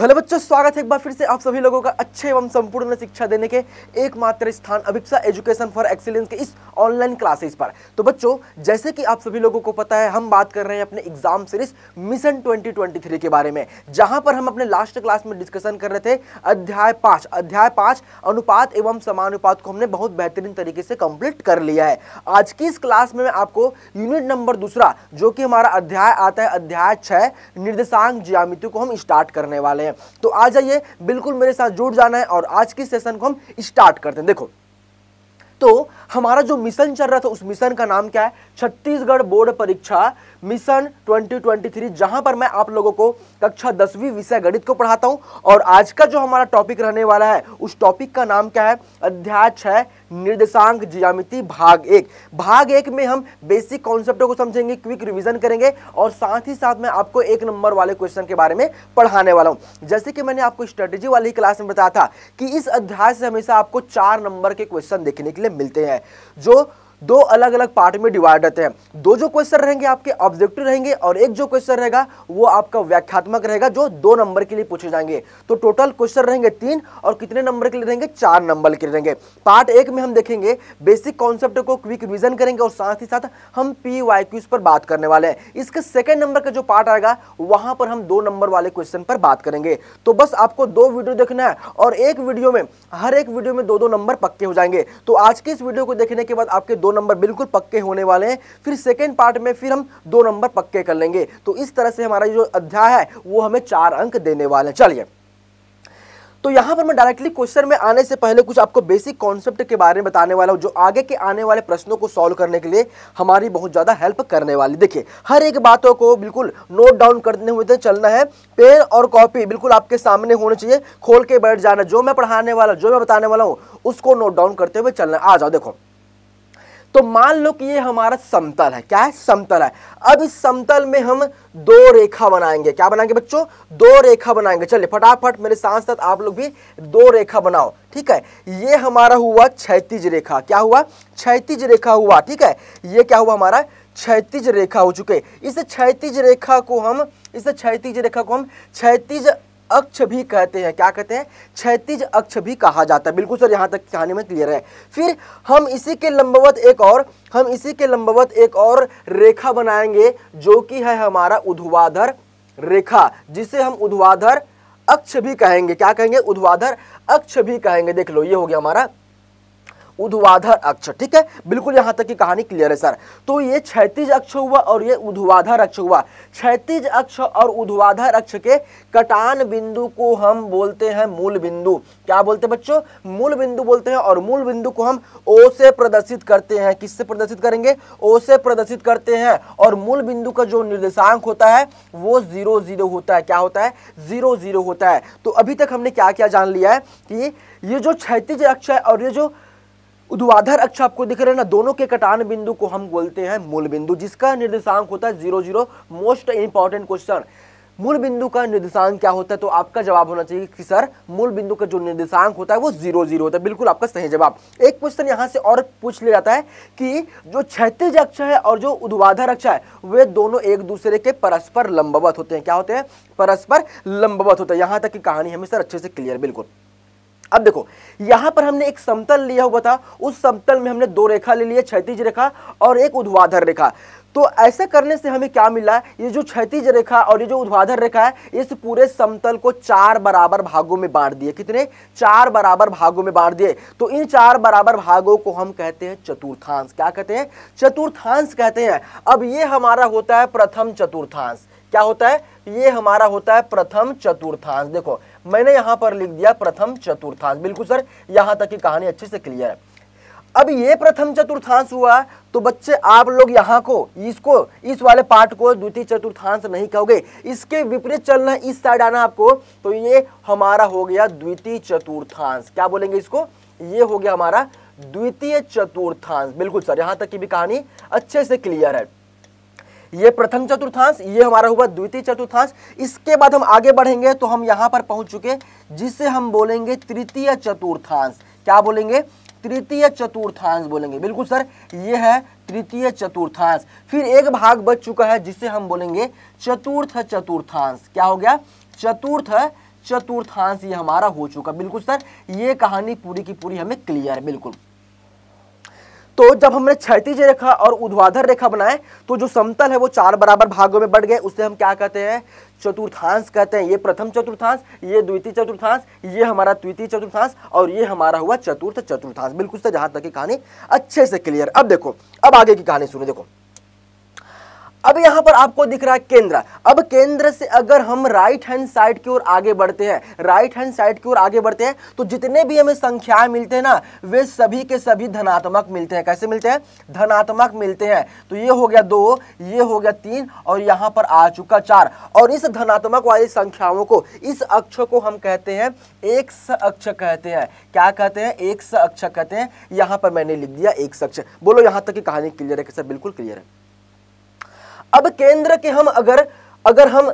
hello बच्चों स्वागत है एक बार फिर से आप सभी लोगों का अच्छे एवं संपूर्ण शिक्षा देने के एकमात्र स्थान अभिप्सा एजुकेशन फॉर एक्सीलेंस के इस ऑनलाइन क्लासेस पर तो बच्चों जैसे कि आप सभी लोगों को पता है हम बात कर रहे हैं अपने एग्जाम सीरीज मिशन 2023 के बारे में जहां पर हम अपने लास्ट क्लास में डिस्कशन कर रहे थे अध्याय पाँच अध्याय पाँच अनुपात एवं समानुपात को हमने बहुत बेहतरीन तरीके से कंप्लीट कर लिया है आज की इस क्लास में मैं आपको यूनिट नंबर दूसरा जो कि हमारा अध्याय आता है अध्याय छः निर्देशांक ज्यामिति को हम स्टार्ट करने वाले वाले हैं तो आ जाइए बिल्कुल मेरे साथ जुड़ जाना है और आज के सेशन को हम स्टार्ट करते हैं देखो तो हमारा जो मिशन चल रहा था उस मिशन का नाम क्या है छत्तीसगढ़ बोर्ड परीक्षा मिशन 2023 जहां पर मैं आप लोगों को कक्षा दसवीं विषय गणित को पढ़ाता हूं और आज का जो हमारा टॉपिक रहने वाला है उस टॉपिक का नाम क्या है अध्याय छह निर्देशांक ज्यामिति भाग एक भाग एक में हम बेसिक कॉन्सेप्टों को समझेंगे क्विक रिविजन करेंगे और साथ ही साथ मैं आपको एक नंबर वाले क्वेश्चन के बारे में पढ़ाने वाला हूँ जैसे कि मैंने आपको स्ट्रेटेजी वाली क्लास में बताया था कि इस अध्याय से हमेशा आपको चार नंबर के क्वेश्चन देखने के लिए मिलते हैं जो दो अलग अलग पार्ट में डिवाइड रहते हैं दो जो क्वेश्चन रहेंगे आपके ऑब्जेक्टिव रहेंगे और एक जो क्वेश्चन रहेगा वो आपका व्याख्यात्मक रहेगा जो दो नंबर के लिए पूछे जाएंगे तो टोटल क्वेश्चन रहेंगे तीन और कितने नंबर के लिए रहेंगे चार नंबर के लिए रहेंगे पार्ट एक में हम देखेंगे बेसिक कॉन्सेप्ट को क्विक रिविजन करेंगे और साथ ही साथ हम पी वाई क्यूज पर बात करने वाले हैं इसके सेकेंड नंबर का जो पार्ट आएगा वहां पर हम दो नंबर वाले क्वेश्चन पर बात करेंगे तो बस आपको दो वीडियो देखना है और एक वीडियो में हर एक वीडियो में दो दो नंबर पक्के हो जाएंगे तो आज के इस वीडियो को देखने के बाद आपके दो नंबर बिल्कुल पक्के होने वाले हैं फिर सेकेंड पार्ट में फिर हम दो नंबर पक्के कर लेंगे तो इस तरह से हमारा जो अध्याय है वो हमें चार अंक देने वाले हैं चलिए तो यहाँ पर मैं डायरेक्टली क्वेश्चन में आने से पहले कुछ आपको बेसिक कॉन्सेप्ट के बारे में बताने वाला हूँ जो आगे के आने वाले प्रश्नों को सॉल्व करने के लिए हमारी बहुत ज़्यादा हेल्प करने वाली देखिए हर एक बातों को बिल्कुल नोट डाउन करने हुए थे चलना है पेन और कॉपी बिल्कुल आपके सामने होने चाहिए खोल के बैठ जाना जो मैं पढ़ाने वाला जो मैं बताने वाला हूँ उसको नोट डाउन करते हुए चलना आ जाओ देखो तो मान लो कि ये हमारा समतल है क्या है समतल है अब इस समतल में हम दो रेखा बनाएंगे क्या बनाएंगे बच्चों दो रेखा बनाएंगे चलिए फटाफट मेरे साथ साथ आप लोग भी दो रेखा बनाओ ठीक है ये हमारा हुआ क्षैतिज रेखा क्या हुआ क्षैतिज रेखा हुआ ठीक है ये क्या हुआ हमारा क्षैतिज रेखा हो चुके इस क्षैतिज रेखा को हम इस क्षैतिज रेखा को हम क्षैतिज अक्ष भी कहते हैं क्या कहते हैं क्षैतिज अक्ष भी कहा जाता है बिल्कुल सर यहाँ तक कहानी में क्लियर है फिर हम इसी के लंबवत एक और हम इसी के लंबवत एक और रेखा बनाएंगे जो कि है हमारा उध्वाधर रेखा जिसे हम उध्वाधर अक्ष भी कहेंगे क्या कहेंगे उध्वाधर अक्ष भी कहेंगे देख लो ये हो गया हमारा उध्वाधर अक्ष ठीक है बिल्कुल यहाँ तक की कहानी क्लियर है सर तो ये क्षैतिज अक्ष हुआ और ये उधवाधर अक्ष हुआ क्षैतिज अक्ष और उधवाधर अक्ष के कटान बिंदु को हम बोलते हैं मूल बिंदु क्या बोलते हैं बच्चों मूल बिंदु बोलते हैं और मूल बिंदु को हम ओ से प्रदर्शित करते हैं किससे प्रदर्शित करेंगे ओ से प्रदर्शित करते हैं और मूल बिंदु का जो निर्देशांक होता है वो जीरो जीरो होता है क्या होता है जीरो जीरो होता है तो अभी तक हमने क्या क्या जान लिया है कि ये जो क्षैतिज अक्ष है और ये जो उद्वाधर अक्ष आपको दिख रहे हैं ना दोनों के कटान बिंदु को हम बोलते हैं मूल बिंदु जिसका निर्देशांक होता है zero zero most important question मूल बिंदु का निर्देशांक क्या होता है तो आपका जवाब होना चाहिए कि सर मूल बिंदु का जो निर्देशांक होता है वो जीरो जीरो होता है बिल्कुल आपका सही जवाब एक क्वेश्चन यहाँ से और पूछ लिया जाता है कि जो क्षैतिज अक्ष है और जो उद्वाधर अक्ष है वे दोनों एक दूसरे के परस्पर लंबवत होते हैं क्या होते हैं परस्पर लंबवत होते हैं यहां तक की कहानी हमें सर अच्छे से क्लियर बिल्कुल अब देखो यहां पर हमने एक समतल लिया हुआ था उस समतल में हमने दो रेखा ले लिया क्षैतिज रेखा और एक उद्वाधर रेखा तो ऐसा करने से हमें क्या मिला ये जो क्षतिज रेखा और ये जो उद्वाधर रेखा है इस पूरे समतल को चार बराबर भागों में बांट दिए कितने चार बराबर भागों में बांट दिए तो इन चार बराबर भागों को हम कहते हैं चतुर्थांश क्या कहते हैं चतुर्थांश कहते हैं अब ये हमारा होता है प्रथम चतुर्थांश क्या होता है ये हमारा होता है प्रथम चतुर्थांश देखो मैंने यहां पर लिख दिया प्रथम चतुर्थांश बिल्कुल सर यहां तक की कहानी अच्छे से क्लियर है अब ये प्रथम चतुर्थांश हुआ तो बच्चे आप लोग यहाँ को इसको इस वाले पार्ट को द्वितीय चतुर्थांश नहीं कहोगे इसके विपरीत चलना इस साइड आना आपको तो ये हमारा हो गया द्वितीय चतुर्थांश क्या बोलेंगे इसको ये हो गया हमारा द्वितीय चतुर्थांश बिल्कुल सर यहाँ तक की भी कहानी अच्छे से क्लियर है ये प्रथम चतुर्थांश ये हमारा हुआ द्वितीय चतुर्थांश इसके बाद हम आगे बढ़ेंगे तो हम यहां पर पहुंच चुके जिसे हम बोलेंगे तृतीय चतुर्थांश क्या बोलेंगे तृतीय चतुर्थांश बोलेंगे बिल्कुल सर ये है तृतीय चतुर्थांश फिर एक भाग बच चुका है जिसे हम बोलेंगे चतुर्थ चतुर्थांश क्या हो गया चतुर्थ चतुर्थांश ये हमारा हो चुका बिल्कुल सर ये कहानी पूरी की पूरी हमें क्लियर है बिल्कुल तो जब हमने क्षतिज रेखा और उध्वाधर रेखा बनाए तो जो समतल है वो चार बराबर भागों में बढ़ गए उसे हम क्या कहते हैं चतुर्थांश कहते हैं ये प्रथम चतुर्थांश ये द्वितीय चतुर्थांश ये हमारा तृतीय चतुर्थांश और ये हमारा हुआ चतुर्थ चतुर्थांश बिल्कुल से जहां तक की कहानी अच्छे से क्लियर अब देखो अब आगे की कहानी सुनो देखो अब यहाँ पर आपको दिख रहा है केंद्र अब केंद्र से अगर हम राइट हैंड साइड की ओर आगे बढ़ते हैं राइट हैंड साइड की ओर आगे बढ़ते हैं तो जितने भी हमें संख्याएं मिलते हैं ना वे सभी के सभी धनात्मक मिलते हैं कैसे मिलते हैं धनात्मक मिलते हैं तो ये हो गया दो ये हो गया तीन और यहाँ पर आ चुका चार और इस धनात्मक वाली संख्याओं को इस अक्ष को हम कहते हैं एक अक्ष कहते हैं क्या कहते हैं एक अक्ष कहते हैं यहां पर मैंने लिख दिया एक अक्ष बोलो यहाँ तक की कहानी क्लियर है कैसे बिल्कुल क्लियर है अब केंद्र के हम अगर अगर हम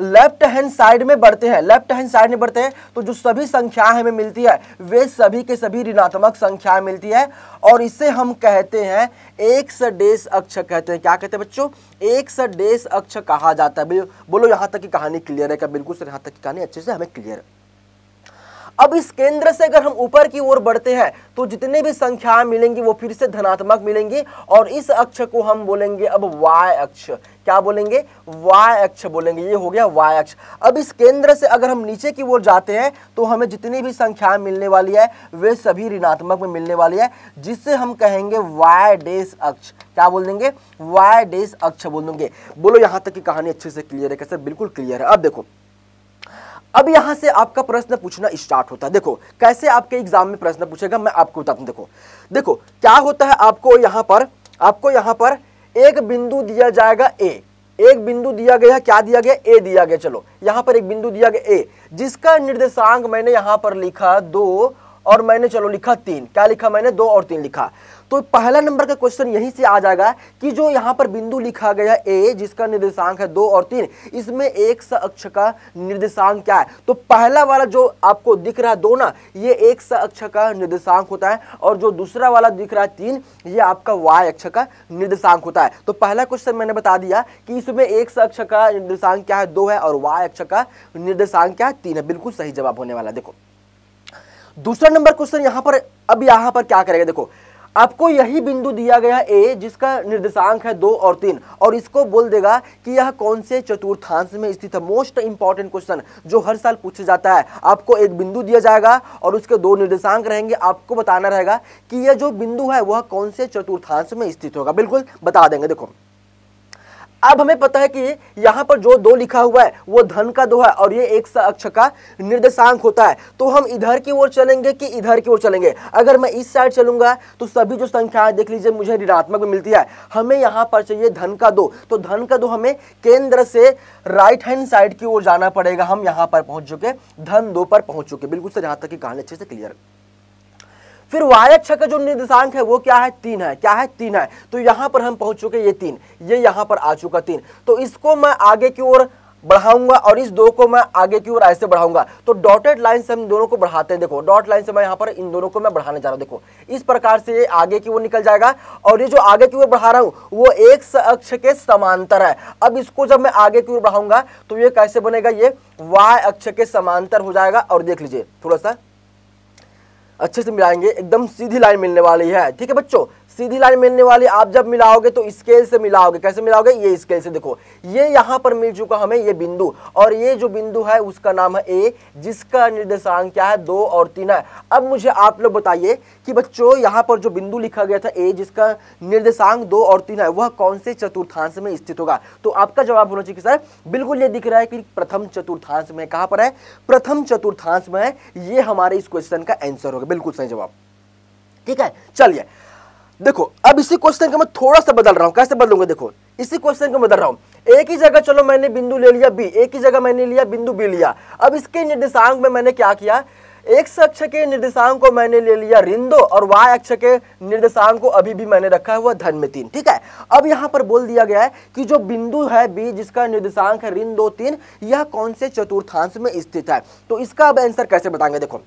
लेफ्ट हैंड साइड में बढ़ते हैं लेफ्ट हैंड साइड में बढ़ते हैं तो जो सभी संख्याएं हमें मिलती है वे सभी के सभी ऋणात्मक संख्याएं मिलती है और इसे हम कहते हैं एक सदेश अक्ष कहते हैं क्या कहते हैं बच्चों एक सदेश अक्ष कहा जाता है बोलो यहां तक की कहानी क्लियर है क्या बिल्कुल सर यहां तक की कहानी अच्छे से हमें क्लियर है अब इस केंद्र से अगर हम ऊपर की ओर बढ़ते हैं तो जितने भी संख्याएं मिलेंगी वो फिर से धनात्मक मिलेंगी और इस अक्ष को हम बोलेंगे अब वाय अक्ष क्या बोलेंगे वाय अक्ष बोलेंगे ये हो गया वाय अक्ष अब इस केंद्र से अगर हम नीचे की ओर जाते हैं तो हमें जितनी भी संख्याएं मिलने वाली है वे सभी ऋणात्मक में मिलने वाली है जिससे हम कहेंगे वाय डेस अक्ष क्या बोल देंगे वाय डेस अक्ष बोल देंगे बोलो यहां तक की कहानी अच्छे से क्लियर है कैसे बिल्कुल क्लियर है अब देखो अब यहां से आपका प्रश्न पूछना स्टार्ट होता है देखो कैसे आपके एग्जाम में प्रश्न पूछेगा मैं आपको बताता हूं देखो देखो क्या होता है आपको यहाँ पर आपको यहां पर एक बिंदु दिया जाएगा ए एक बिंदु दिया गया क्या दिया गया ए दिया गया चलो यहां पर एक बिंदु दिया गया ए जिसका निर्देशांक मैंने यहां पर लिखा दो और मैंने चलो लिखा तीन क्या लिखा मैंने दो और तीन लिखा तो पहला नंबर का क्वेश्चन यहीं से आ जाएगा कि जो यहां पर बिंदु लिखा गया ए जिसका निर्देशांक है दो और तीन इसमें एक स अक्ष का निर्देशांक क्या है तो पहला वाला जो आपको दिख रहा है दो ना ये एक स अक्ष का निर्देशांक होता है और जो दूसरा वाला दिख रहा है तीन ये आपका वाई अक्ष का निर्देशांक होता है तो पहला क्वेश्चन मैंने बता दिया कि इसमें एक स अक्ष का निर्देशांक क्या है दो है और वाई अक्ष का निर्देशांक क्या है तीन है बिल्कुल सही जवाब होने वाला देखो दूसरा नंबर क्वेश्चन यहां पर अब यहां पर क्या करेगा देखो आपको यही बिंदु दिया गया ए जिसका निर्देशांक है दो और तीन और इसको बोल देगा कि यह कौन से चतुर्थांश में स्थित है मोस्ट इंपॉर्टेंट क्वेश्चन जो हर साल पूछा जाता है आपको एक बिंदु दिया जाएगा और उसके दो निर्देशांक रहेंगे आपको बताना रहेगा कि यह जो बिंदु है वह कौन से चतुर्थांश में स्थित होगा बिल्कुल बता देंगे देखो अब हमें पता है कि यहाँ पर जो दो लिखा हुआ है वो धन का दो है और ये एक अक्ष का निर्देशांक होता है तो हम इधर की ओर चलेंगे कि इधर की ओर चलेंगे अगर मैं इस साइड चलूंगा तो सभी जो संख्याएं देख लीजिए मुझे ऋणात्मक में मिलती है हमें यहाँ पर चाहिए धन का दो तो धन का दो हमें केंद्र से राइट हैंड साइड की ओर जाना पड़ेगा हम यहाँ पर पहुंच चुके धन दो पर पहुंच चुके बिल्कुल सर यहाँ तक कहानी अच्छे से क्लियर फिर वाय अक्षर का जो निर्देशांक है वो क्या है तीन है क्या है तीन है तो यहाँ पर हम पहुंच चुके ये तीन ये यहां पर आ चुका तीन तो इसको मैं आगे की ओर बढ़ाऊंगा और इस दो को मैं आगे की ओर ऐसे बढ़ाऊंगा तो डॉटेड लाइन से हम दोनों को बढ़ाते हैं देखो डॉट लाइन से मैं यहाँ पर इन दोनों को मैं बढ़ाने जा रहा हूँ देखो इस प्रकार से ये आगे की ओर निकल जाएगा और ये जो आगे की ओर बढ़ा रहा हूँ वो एक अक्ष के समांतर है अब इसको जब मैं आगे की ओर बढ़ाऊंगा तो ये कैसे बनेगा ये वाय अक्ष के समांतर हो जाएगा और देख लीजिए थोड़ा सा अच्छे से मिलाएंगे एकदम सीधी लाइन मिलने वाली है ठीक है बच्चों सीधी लाइन मिलने वाली आप जब मिलाओगे तो स्केल से मिलाओगे कैसे मिलाओगे ये स्केल से देखो ये यहां पर मिल चुका हमें ये बिंदु और ये जो बिंदु है उसका नाम है ए जिसका निर्देशांक क्या है दो और तीन है अब मुझे आप लोग बताइए कि बच्चों यहां पर जो बिंदु लिखा गया था ए जिसका निर्देशांक दो और तीन है वह कौन से चतुर्थांश में स्थित होगा तो आपका जवाब होना चाहिए सर बिल्कुल ये दिख रहा है कि प्रथम चतुर्थांश में कहां पर है प्रथम चतुर्थांश में है ये हमारे इस क्वेश्चन का आंसर होगा बिल्कुल सही जवाब ठीक है चलिए देखो अब इसी क्वेश्चन का मैं थोड़ा सा बदल रहा हूँ कैसे बदलूंगा देखो इसी क्वेश्चन का बदल रहा हूँ एक ही जगह चलो मैंने बिंदु ले लिया बी एक ही जगह मैंने लिया बिंदु बी लिया अब इसके निर्देशांक में मैंने क्या किया एक अक्ष के निर्देशांक को मैंने ले लिया रिंदो और वाई अक्ष के निर्देशांक को अभी भी मैंने रखा हुआ धन में तीन ठीक है अब यहां पर बोल दिया गया है कि जो बिंदु है बी जिसका निर्देशांक है रिंदो तीन यह कौन से चतुर्थांश में स्थित है तो इसका अब आंसर कैसे बताएंगे देखो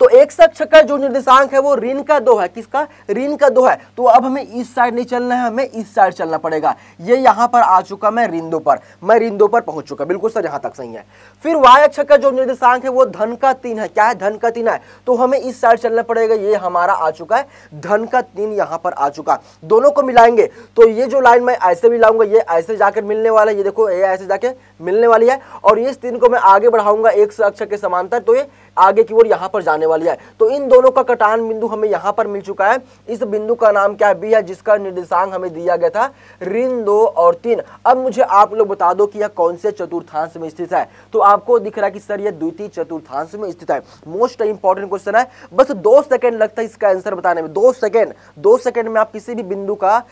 तो एक सक्षक का जो निर्देशांक है वो ऋण का दो है किसका ऋण का दो है तो अब हमें इस साइड नहीं चलना है हमें इस साइड चलना पड़ेगा ये यहां पर आ चुका मैं रिंदो पर मैं रिंदो पर पहुंच चुका बिल्कुल सर यहां तक सही है फिर वाय अक्षक का जो निर्देशांक है वो धन का तीन है क्या है धन का तीन है तो हमें इस साइड चलना पड़ेगा ये हमारा आ चुका है धन का तीन यहाँ पर आ चुका दोनों को मिलाएंगे तो ये जो लाइन मैं ऐसे भी लाऊंगा ये ऐसे जाकर मिलने वाला है ये देखो ये ऐसे जाके मिलने वाली है और ये इस तीन को मैं आगे बढ़ाऊंगा एक अक्षर अच्छा के समांतर तो ये आगे की ओर यहां पर जाने वाली है तो इन दोनों का कटान बिंदु हमें यहां पर मिल चुका है इस बिंदु का नाम क्या है बी है जिसका निर्देशांक हमें दिया गया था ऋण दो और तीन अब मुझे आप लोग बता दो कि यह कौन से चतुर्थांश में स्थित है तो आपको दिख रहा है कि सर यह द्वितीय चतुर्थांश में स्थित है मोस्ट इंपॉर्टेंट क्वेश्चन है बस दो सेकेंड लगता है इसका आंसर बताने में दो सेकेंड दो सेकेंड में आप किसी भी बिंदु का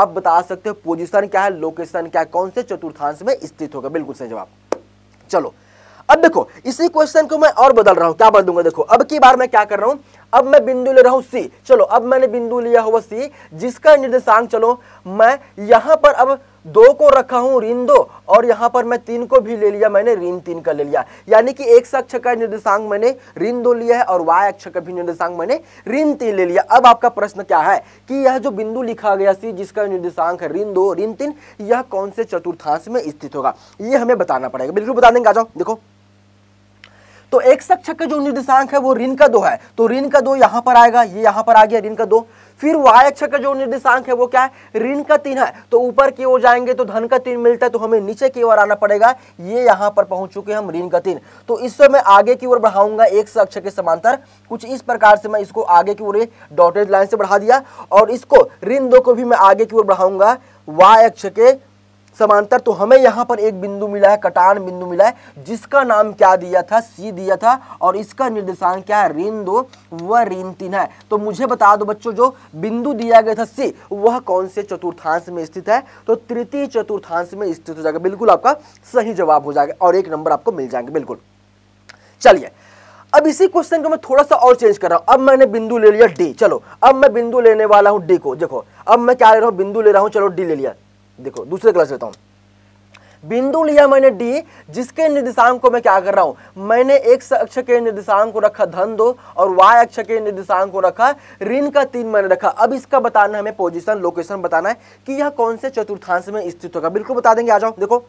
आप बता सकते हो पोजिशन क्या है लोकेशन क्या है कौन से चतुर्थांश में स्थित होगा बिल्कुल सही जवाब चलो अब देखो इसी क्वेश्चन को मैं और बदल रहा हूं क्या बदलूंगा देखो अब की बार मैं क्या कर रहा हूं अब मैं बिंदु ले रहा हूं सी चलो अब मैंने बिंदु लिया हुआ सी जिसका निर्देशांक चलो मैं यहां पर अब दो को रखा हूं ऋण दो और यहां पर मैं तीन को भी ले लिया मैंने ऋण तीन का ले लिया यानी कि एक अक्ष का निर्देशांक मैंने ऋण दो लिया है और वाई अक्ष का भी निर्देशांक मैंने ऋण तीन ले लिया अब आपका प्रश्न क्या है कि यह जो बिंदु लिखा गया सी जिसका निर्देशांक है ऋण दो ऋण तीन यह कौन से चतुर्थांश में स्थित होगा ये हमें बताना पड़ेगा बिल्कुल बता देंगे आ जाओ देखो तो एक संक्षक का जो निर्देशांक है वो ऋण का दो है तो ऋण का दो यहां पर आएगा ये यहां पर आ गया ऋण का दो फिर y अक्ष का जो निर्देशांक है वो क्या है ऋण का तीन है तो ऊपर की ओर जाएंगे तो धन का तीन मिलता है तो हमें नीचे की ओर आना पड़ेगा ये यहां पर पहुंच चुके हैं हम ऋण का तीन तो इससे मैं आगे की ओर बढ़ाऊंगा एक से अक्ष के समांतर कुछ इस प्रकार से मैं इसको आगे की ओर डॉटेड लाइन से बढ़ा दिया और इसको ऋण दो को भी मैं आगे की ओर बढ़ाऊंगा y अक्ष के समांतर तो हमें यहाँ पर एक बिंदु मिला है कटान बिंदु मिला है जिसका नाम क्या दिया था सी दिया था और इसका निर्देशांक क्या है ऋण दो वह ऋण तीन है तो मुझे बता दो बच्चों जो बिंदु दिया गया था सी वह कौन से चतुर्थांश में स्थित है तो तृतीय चतुर्थांश में स्थित हो जाएगा बिल्कुल आपका सही जवाब हो जाएगा और एक नंबर आपको मिल जाएंगे बिल्कुल चलिए अब इसी क्वेश्चन को मैं थोड़ा सा और चेंज कर रहा हूं अब मैंने बिंदु ले लिया डी चलो अब मैं बिंदु लेने वाला हूँ डी को देखो अब मैं क्या ले रहा हूँ बिंदु ले रहा हूँ चलो डी ले लिया देखो दूसरे क्लास लेता हूं बिंदु लिया मैंने डी जिसके निर्देशांक को मैं क्या कर रहा हूं मैंने एक अक्ष के निर्देशांक को रखा धन दो और वाई अक्ष के निर्देशांक को रखा ऋण का तीन मैंने रखा अब इसका बताना हमें पोजीशन लोकेशन बताना है कि यह कौन से चतुर्थांश में स्थित होगा बिल्कुल बता देंगे आ जाओ देखो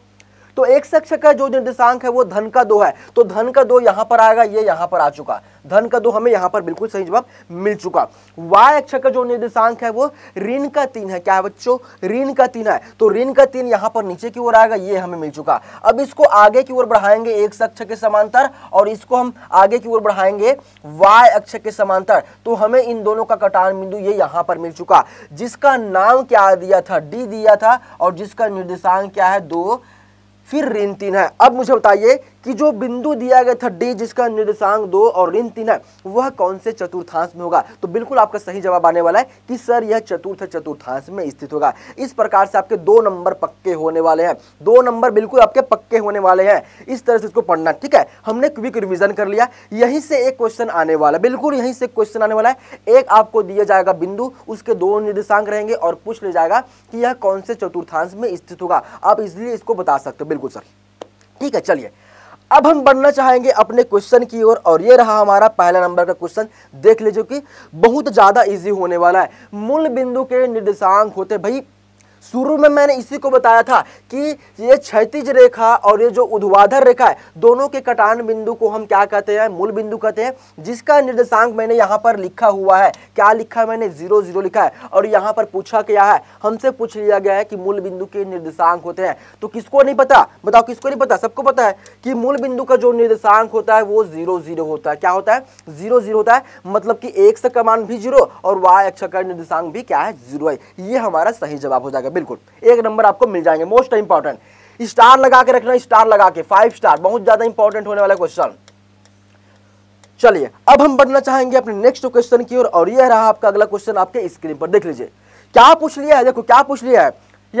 तो एक सेक्षक का जो निर्देशांक है वो धन का दो है तो धन का दो यहां पर आएगा ये यहां पर आ चुका धन का दो हमें यहां पर बिल्कुल सही जवाब मिल चुका वाई अक्ष का जो निर्देशांक है वो ऋण का तीन है क्या है बच्चों ऋण का तीन है तो ऋण का तीन यहां पर नीचे की ओर आएगा ये हमें मिल चुका अब इसको आगे की ओर बढ़ाएंगे एक अक्ष के समांतर और इसको हम आगे की ओर बढ़ाएंगे वाई अक्ष के समांतर तो हमें इन दोनों का कटान बिंदु ये यहां पर मिल चुका जिसका नाम क्या दिया था डी दिया था और जिसका निर्देशांक क्या है दो फिर ऋण तीन है अब मुझे बताइए कि जो बिंदु दिया गया था डी जिसका निर्देशांक दो और ऋण तीन है वह कौन से चतुर्थांश में होगा तो बिल्कुल आपका सही जवाब आने वाला है कि सर यह चतुर्थ चतुर्थांश में स्थित होगा इस प्रकार से आपके दो नंबर पक्के होने वाले हैं दो नंबर बिल्कुल आपके पक्के होने वाले हैं इस तरह से इसको पढ़ना ठीक है हमने क्विक रिविजन कर लिया यहीं से एक क्वेश्चन आने वाला बिल्कुल यहीं से क्वेश्चन आने वाला है एक आपको दिया जाएगा बिंदु उसके दो निर्देशांक रहेंगे और पूछ ले जाएगा कि यह कौन से चतुर्थांश में स्थित होगा आप इसलिए इसको बता सकते हो बिल्कुल सर ठीक है चलिए अब हम बढ़ना चाहेंगे अपने क्वेश्चन की ओर और, ये रहा हमारा पहला नंबर का क्वेश्चन देख लीजिए कि बहुत ज़्यादा इजी होने वाला है मूल बिंदु के निर्देशांक होते भाई शुरू में मैंने इसी को बताया था कि ये क्षतिज रेखा और ये जो उद्वाधर रेखा है दोनों के कटान बिंदु को हम क्या कहते हैं मूल बिंदु कहते हैं जिसका निर्देशांक मैंने यहाँ पर लिखा हुआ है क्या लिखा है मैंने जीरो जीरो लिखा है और यहाँ पर पूछा क्या है हमसे पूछ लिया गया है कि मूल बिंदु के निर्देशांक होते हैं तो किसको नहीं पता बताओ किसको नहीं पता सबको पता है कि मूल बिंदु का जो निर्देशांक होता है वो जीरो जीरो होता है क्या होता है जीरो जीरो होता है मतलब कि एक से कमान भी जीरो और वाई अक्षर का निर्देशांक भी क्या है जीरो है ये हमारा सही जवाब हो जाएगा बिल्कुल एक नंबर आपको मिल जाएंगे मोस्ट इंपॉर्टेंट स्टार लगा के रखना स्टार लगा के फाइव स्टार बहुत ज़्यादा इंपॉर्टेंट होने वाला क्वेश्चन चलिए अब हम बढ़ना चाहेंगे अपने नेक्स्ट क्वेश्चन की ओर और, यह रहा आपका अगला क्वेश्चन आपके स्क्रीन पर देख लीजिए क्या पूछ लिया है देखो क्या पूछ लिया है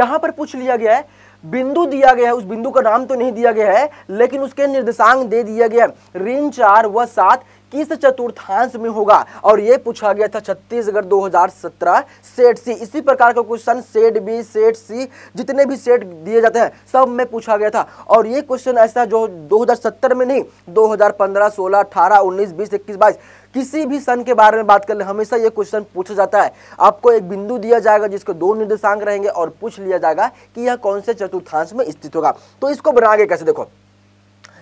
यहां पर पूछ लिया गया है बिंदु दिया गया है उस बिंदु का नाम तो नहीं दिया गया है लेकिन उसके निर्देशांक दे दिया गया है ऋण चार व सात किस चतुर्थांश में होगा और ये पूछा गया था छत्तीसगढ़ 2017 सेट सी इसी प्रकार का question set B set C जितने भी सेट दिए जाते हैं सब में पूछा गया था और ये क्वेश्चन ऐसा जो 2017 में नहीं 2015 16 18 19 बीस 21 22 किसी भी सन के बारे में बात कर ले हमेशा ये क्वेश्चन पूछा जाता है आपको एक बिंदु दिया जाएगा जिसको दो निर्देशांक रहेंगे और पूछ लिया जाएगा कि यह कौन से चतुर्थांश में स्थित होगा तो इसको बना के कैसे देखो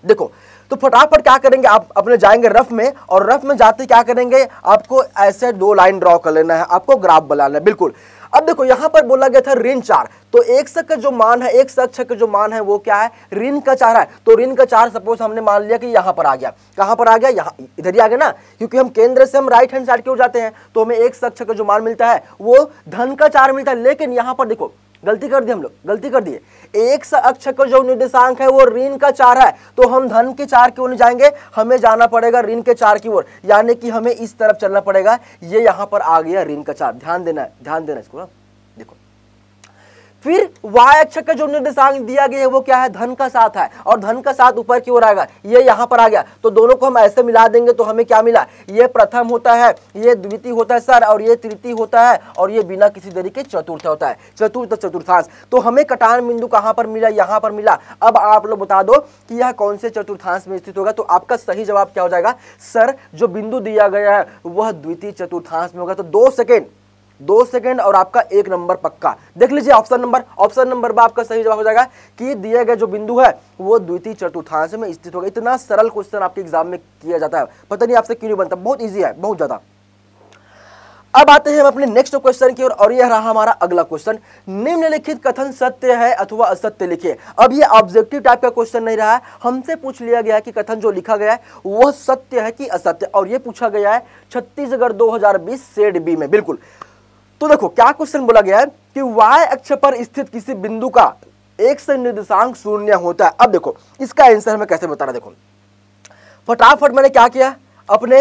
देखो तो फटाफट क्या करेंगे आप अपने जाएंगे रफ में और रफ में जाते क्या करेंगे आपको ऐसे दो लाइन ड्रॉ कर लेना है आपको ग्राफ बनाना है बिल्कुल अब देखो यहां पर बोला गया था ऋण चार तो एक सक का जो मान है एक सक का जो मान है वो क्या है ऋण का चार है तो ऋण का चार सपोज हमने मान लिया कि यहां पर आ गया कहां पर आ गया यहां इधर ही आ गया ना क्योंकि हम केंद्र से हम राइट हैंड साइड की ओर जाते हैं तो हमें एक सक का जो मान मिलता है वो धन का चार मिलता है लेकिन यहां पर देखो गलती कर दी हम लोग गलती कर दिए एक सा अक्ष का जो निर्देशांक है वो ऋण का चार है तो हम धन के चार की ओर जाएंगे हमें जाना पड़ेगा ऋण के चार की ओर यानी कि हमें इस तरफ चलना पड़ेगा ये यहाँ पर आ गया ऋण का चार ध्यान देना है ध्यान देना इसको ना फिर y अक्षर का जो निर्देशांक दिया गया है वो क्या है धन का साथ है और धन का साथ ऊपर की ओर आएगा ये यहाँ पर आ गया तो दोनों को हम ऐसे मिला देंगे तो हमें क्या मिला ये प्रथम होता है ये द्वितीय होता है सर और ये तृतीय होता है और ये बिना किसी तरीके चतुर्थ होता है चतुर्थ चतुर्थांश तो हमें कटान बिंदु कहाँ पर मिला यहाँ पर मिला अब आप लोग बता दो कि यह कौन से चतुर्थांश में स्थित होगा तो आपका सही जवाब क्या हो जाएगा सर जो बिंदु दिया गया है वह द्वितीय चतुर्थांश में होगा तो दो सेकेंड दो सेकंड और आपका एक नंबर पक्का देख लीजिए ऑप्शन नंबर ऑप्शन नंबर बा आपका सही जवाब हो जाएगा कि दिया गया जो बिंदु है वो द्वितीय चतुर्थांश में स्थित होगा इतना सरल क्वेश्चन आपके एग्जाम में किया जाता है पता नहीं आपसे क्यों नहीं बनता बहुत ईजी है बहुत ज़्यादा अब आते हैं हम अपने नेक्स्ट क्वेश्चन की ओर और, यह रहा हमारा अगला क्वेश्चन निम्नलिखित कथन सत्य है अथवा असत्य लिखिए अब यह ऑब्जेक्टिव टाइप का क्वेश्चन नहीं रहा है हमसे पूछ लिया गया है कि कथन जो लिखा गया है वह सत्य है कि असत्य और यह पूछा गया है छत्तीसगढ़ 2020 हजार सेड बी में बिल्कुल तो देखो क्या क्वेश्चन बोला गया है कि वाई अक्ष पर स्थित किसी बिंदु का एक से निर्देशांक शून्य होता है अब देखो इसका आंसर हमें कैसे बताना देखो फटाफट मैंने क्या किया अपने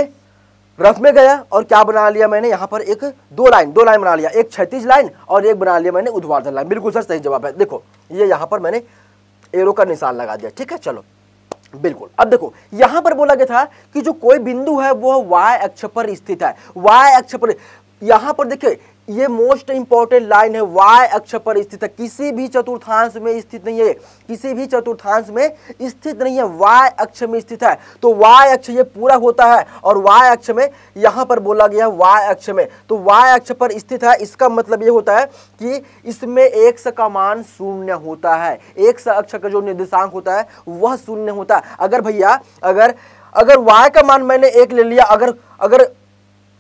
रफ में गया और क्या बना लिया मैंने यहां पर एक दो लाइन दो लाइन बना लिया एक क्षतिज लाइन और एक बना लिया मैंने उद्वार्धन लाइन बिल्कुल सर सही जवाब है देखो ये यहां पर मैंने एरो का निशान लगा दिया ठीक है चलो बिल्कुल अब देखो यहां पर बोला गया था कि जो कोई बिंदु है वह वाय अक्ष पर स्थित है वाय अक्ष पर यहां पर देखिए ये मोस्ट इंपॉर्टेंट लाइन है वाई अक्ष पर स्थित है किसी भी चतुर्थांश में स्थित नहीं है किसी भी चतुर्थांश में स्थित नहीं है वाई अक्ष में स्थित है तो वाई अक्ष ये पूरा होता है और वाई अक्ष में यहां पर बोला गया है वाई अक्ष में तो वाई अक्ष पर स्थित है इसका मतलब ये होता है कि इसमें एक्स का मान शून्य होता है एक्स अक्ष का जो निर्देशांक होता है वह शून्य होता है अगर भैया अगर अगर y का मान मैंने एक ले लिया अगर अगर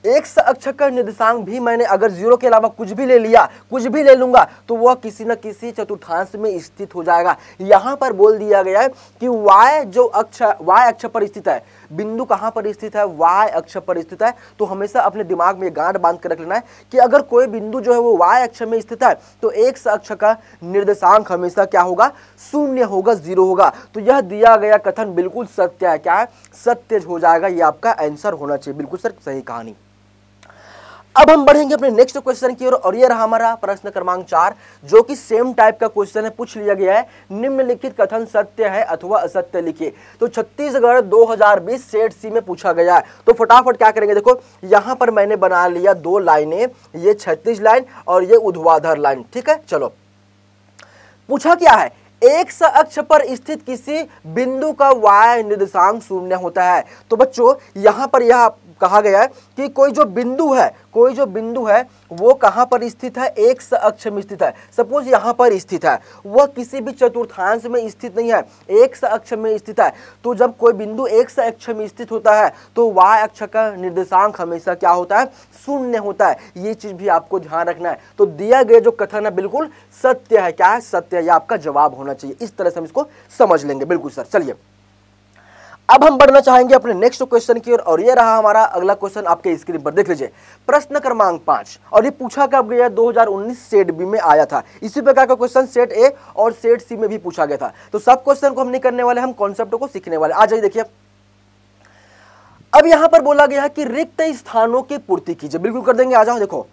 एक अक्षर का निर्देशांक भी मैंने अगर जीरो के अलावा कुछ भी ले लिया कुछ भी ले लूंगा तो वह किसी न किसी चतुर्थांश में स्थित हो जाएगा यहाँ पर बोल दिया गया है कि y जो अक्ष y अक्ष पर स्थित है बिंदु कहाँ पर स्थित है y अक्ष पर स्थित है तो हमेशा अपने दिमाग में गांठ बांध कर रख लेना है कि अगर कोई बिंदु जो है वो वाय अक्ष में स्थित है तो एक अक्ष का निर्देशांक हमेशा क्या होगा शून्य होगा जीरो होगा तो यह दिया गया कथन बिल्कुल सत्य है क्या है सत्य हो जाएगा यह आपका आंसर होना चाहिए बिल्कुल सर सही कहानी अब हम बढ़ेंगे अपने नेक्स्ट क्वेश्चन की ओर और यह रहा हमारा प्रश्न क्रमांक चार जो कि सेम टाइप का क्वेश्चन है पूछ लिया गया है निम्नलिखित कथन सत्य है अथवा असत्य लिखिए तो छत्तीसगढ़ 2020 सेट सी में पूछा गया है तो फटाफट क्या करेंगे देखो यहां पर मैंने बना लिया दो लाइनें ये छत्तीस लाइन और ये उधवाधर लाइन ठीक है चलो पूछा क्या है एक अक्ष पर स्थित किसी बिंदु का वाय निर्देशांक शून्य होता है तो बच्चों यहां पर यह कहा गया है कि कोई जो बिंदु है कोई जो बिंदु है वो कहाँ पर स्थित है एक अक्ष में स्थित है सपोज यहाँ पर स्थित है वह किसी भी चतुर्थांश में स्थित नहीं है एक अक्ष में स्थित है तो जब कोई बिंदु एक अक्ष में स्थित होता है तो वाह अक्ष का निर्देशांक हमेशा क्या होता है शून्य होता है ये चीज भी आपको ध्यान रखना है तो दिया गया जो कथन है बिल्कुल सत्य है क्या है सत्य है आपका जवाब होना चाहिए इस तरह से हम इसको समझ लेंगे बिल्कुल सर चलिए अब हम बढ़ना चाहेंगे अपने नेक्स्ट क्वेश्चन की ओर और, और ये रहा हमारा अगला क्वेश्चन आपके स्क्रीन पर देख लीजिए प्रश्न क्रमांक पांच और ये पूछा कब गया 2019 हजार सेट बी में आया था इसी प्रकार का क्वेश्चन सेट ए और सेट सी में भी पूछा गया था तो सब क्वेश्चन को हम नहीं करने वाले हम कॉन्सेप्ट को सीखने वाले आ जाइए देखिए अब यहां पर बोला गया है कि रिक्त स्थानों की पूर्ति कीजिए बिल्कुल कर देंगे आ जाओ देखो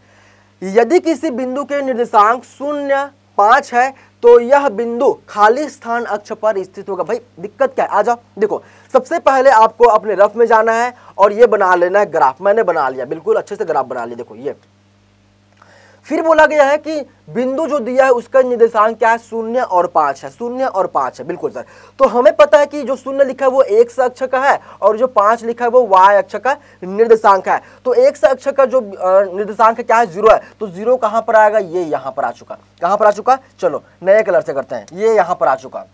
यदि किसी बिंदु के निर्देशांक शून्य पांच है तो यह बिंदु खाली स्थान अक्ष पर स्थित होगा भाई दिक्कत क्या है आ जाओ देखो सबसे पहले आपको अपने रफ में जाना है और ये बना लेना है ग्राफ मैंने बना लिया बिल्कुल अच्छे से ग्राफ बना लिया देखो ये फिर बोला गया है कि बिंदु जो दिया है उसका निर्देशांक क्या है शून्य और पांच है शून्य और पांच है बिल्कुल सर तो हमें पता है कि जो शून्य लिखा है वो एक से अक्ष का है और जो पांच लिखा है वो वाय अक्ष का निर्देशांक है तो एक से अक्ष का जो निर्देशांक क्या है जीरो है तो जीरो कहां पर आएगा ये यहां पर आ चुका कहां पर आ चुका चलो नए कलर से करते हैं ये यहां पर आ चुका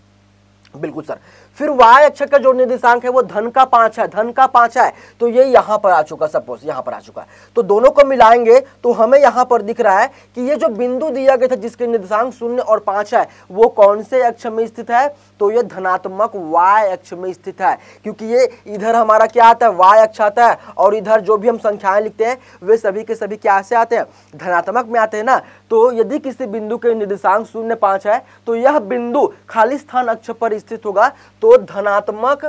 बिल्कुल सर फिर वाई अक्षर का जो निर्देशांक है वो धन का पांच है धन का पांच है तो ये यहां पर आ चुका सपोज यहां पर आ चुका है तो दोनों को मिलाएंगे तो हमें यहां पर दिख रहा है कि ये जो बिंदु दिया गया था जिसके निर्देशांक शून्य और पांच है वो कौन से अक्ष में स्थित है तो ये धनात्मक वाय अक्ष में स्थित है क्योंकि ये इधर हमारा क्या आता है वाय अक्ष आता है और इधर जो भी हम संख्याएं लिखते हैं वे सभी के सभी क्या से आते हैं धनात्मक में आते हैं ना तो यदि किसी बिंदु के निर्देशांक शून्य पांच है तो यह बिंदु खाली स्थान अक्ष पर स्थित होगा तो धनात्मक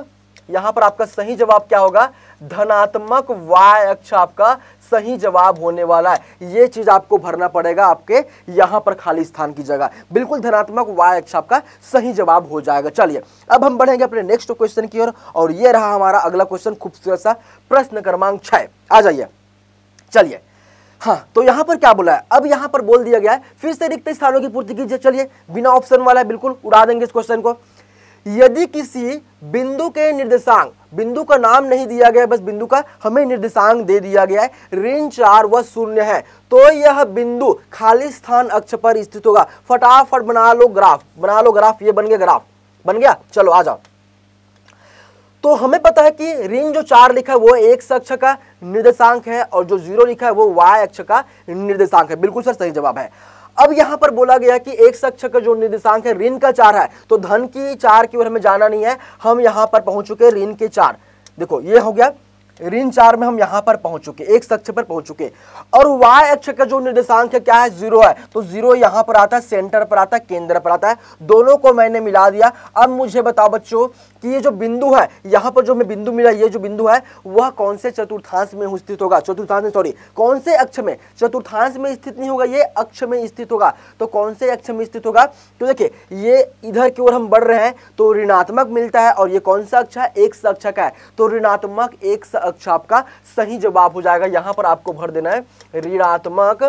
यहां पर आपका सही जवाब क्या होगा धनात्मक वाय अक्ष आपका सही जवाब होने वाला है यह चीज आपको भरना पड़ेगा आपके यहां पर खाली स्थान की जगह बिल्कुल धनात्मक वाय अक्ष आपका सही जवाब हो जाएगा चलिए अब हम बढ़ेंगे अपने नेक्स्ट क्वेश्चन की ओर और, और यह रहा हमारा अगला क्वेश्चन खूबसूरत सा प्रश्न क्रमांक छ आ जाइए चलिए हाँ तो यहां पर क्या बोला है अब यहां पर बोल दिया गया है फिर से रिक्त स्थानों की पूर्ति कीजिए चलिए बिना ऑप्शन वाला है बिल्कुल उड़ा देंगे इस क्वेश्चन को यदि किसी बिंदु के निर्देशांक बिंदु का नाम नहीं दिया गया बस बिंदु का हमें निर्देशांक दे दिया गया है ऋण चार व शून्य है तो यह बिंदु खाली स्थान अक्ष पर स्थित होगा फटाफट बना लो ग्राफ बना लो ग्राफ ये बन गया ग्राफ बन गया चलो आ जाओ तो हमें पता है कि ऋण जो चार लिखा है वो एक अक्ष का निर्देशांक है और जो जीरो लिखा है वो वाई अक्ष का निर्देशांक है बिल्कुल सर सही जवाब है अब यहां पर बोला गया कि एक शख्स का जो निर्देशांक है ऋण का चार है तो धन की चार की ओर हमें जाना नहीं है हम यहां पर पहुंच चुके ऋण के चार देखो ये हो गया ऋण चार में हम यहां पर पहुंच चुके एक अक्ष पर पहुंच चुके और वाई अक्ष का जो निर्देशांक है क्या है जीरो है तो जीरो यहां पर आता है सेंटर पर आता है केंद्र पर आता है दोनों को मैंने मिला दिया अब मुझे बताओ बच्चों कि ये जो बिंदु है यहां पर जो मैं बिंदु मिला ये जो बिंदु है वह कौन से चतुर्थांश में स्थित होगा चतुर्थांश सॉरी कौन से अक्ष में चतुर्थांश में स्थित नहीं होगा ये अक्ष में स्थित होगा तो कौन से अक्ष में स्थित होगा तो देखिए ये इधर की ओर हम बढ़ रहे हैं तो ऋणात्मक मिलता है और ये कौन सा अक्ष है एक अक्ष का है तो ऋणात्मक एक अक्ष आपका सही जवाब हो जाएगा यहां पर आपको भर देना है ऋणात्मक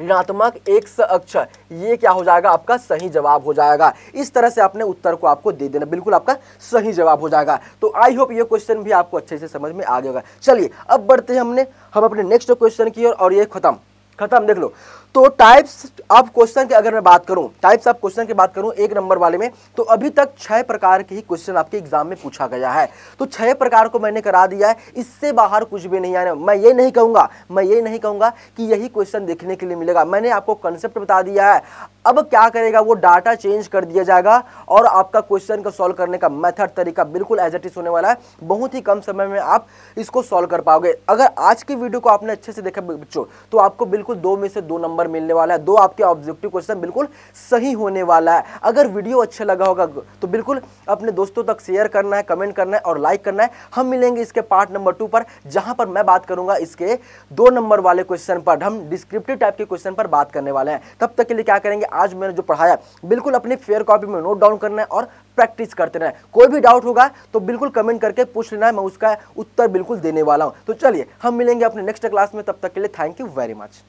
ऋणात्मक एक अक्ष ये क्या हो जाएगा आपका सही जवाब हो जाएगा इस तरह से आपने उत्तर को आपको दे देना बिल्कुल आपका सही जवाब हो जाएगा तो आई होप ये क्वेश्चन भी आपको अच्छे से समझ में आ गया चलिए अब बढ़ते हैं हमने हम अपने नेक्स्ट क्वेश्चन की और, और ये खत्म खत्म देख लो तो टाइप्स ऑफ क्वेश्चन की अगर मैं बात करूं टाइप्स ऑफ क्वेश्चन की बात करूं एक नंबर वाले में तो अभी तक छह प्रकार के ही क्वेश्चन आपके एग्जाम में पूछा गया है तो छह प्रकार को मैंने करा दिया है इससे बाहर कुछ भी नहीं आया मैं ये नहीं कहूंगा मैं ये नहीं कहूंगा कि यही क्वेश्चन देखने के लिए मिलेगा मैंने आपको कंसेप्ट बता दिया है अब क्या करेगा वो डाटा चेंज कर दिया जाएगा और आपका क्वेश्चन को सॉल्व करने का मेथड तरीका बिल्कुल एज एट इज होने वाला है बहुत ही कम समय में आप इसको सॉल्व कर पाओगे अगर आज की वीडियो को आपने अच्छे से देखा बच्चों तो आपको बिल्कुल दो में से दो नंबर नंबर मिलने वाला है दो आपके ऑब्जेक्टिव क्वेश्चन बिल्कुल सही होने वाला है अगर वीडियो अच्छा लगा होगा तो बिल्कुल अपने दोस्तों तक शेयर करना है कमेंट करना है और लाइक करना है हम मिलेंगे इसके पार्ट नंबर टू पर जहां पर मैं बात करूंगा इसके दो नंबर वाले क्वेश्चन पर हम डिस्क्रिप्टिव टाइप के क्वेश्चन पर बात करने वाले हैं तब तक के लिए क्या करेंगे आज मैंने जो पढ़ाया बिल्कुल अपनी फेयर कॉपी में नोट डाउन करना है और प्रैक्टिस करते रहें कोई भी डाउट होगा तो बिल्कुल कमेंट करके पूछ लेना है मैं उसका उत्तर बिल्कुल देने वाला हूँ तो चलिए हम मिलेंगे अपने नेक्स्ट क्लास में तब तक के लिए थैंक यू वेरी मच